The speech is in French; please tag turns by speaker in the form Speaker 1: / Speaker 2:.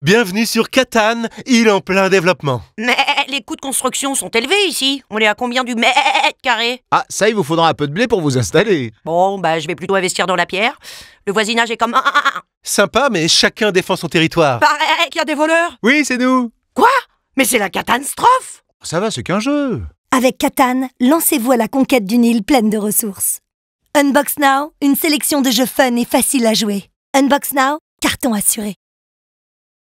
Speaker 1: Bienvenue sur Catane, île en plein développement.
Speaker 2: Mais les coûts de construction sont élevés ici. On est à combien du mètre carré
Speaker 1: Ah, ça, il vous faudra un peu de blé pour vous installer.
Speaker 2: Bon, bah, je vais plutôt investir dans la pierre. Le voisinage est comme un.
Speaker 1: Sympa, mais chacun défend son territoire.
Speaker 2: Pareil
Speaker 3: qu'il y a des voleurs. Oui, c'est nous. Quoi
Speaker 4: Mais c'est la catastrophe.
Speaker 1: Ça va, c'est qu'un jeu.
Speaker 3: Avec Catane, lancez-vous à la conquête d'une île pleine de ressources. Unbox Now, une sélection de jeux fun et facile à jouer. Unbox Now, carton assuré.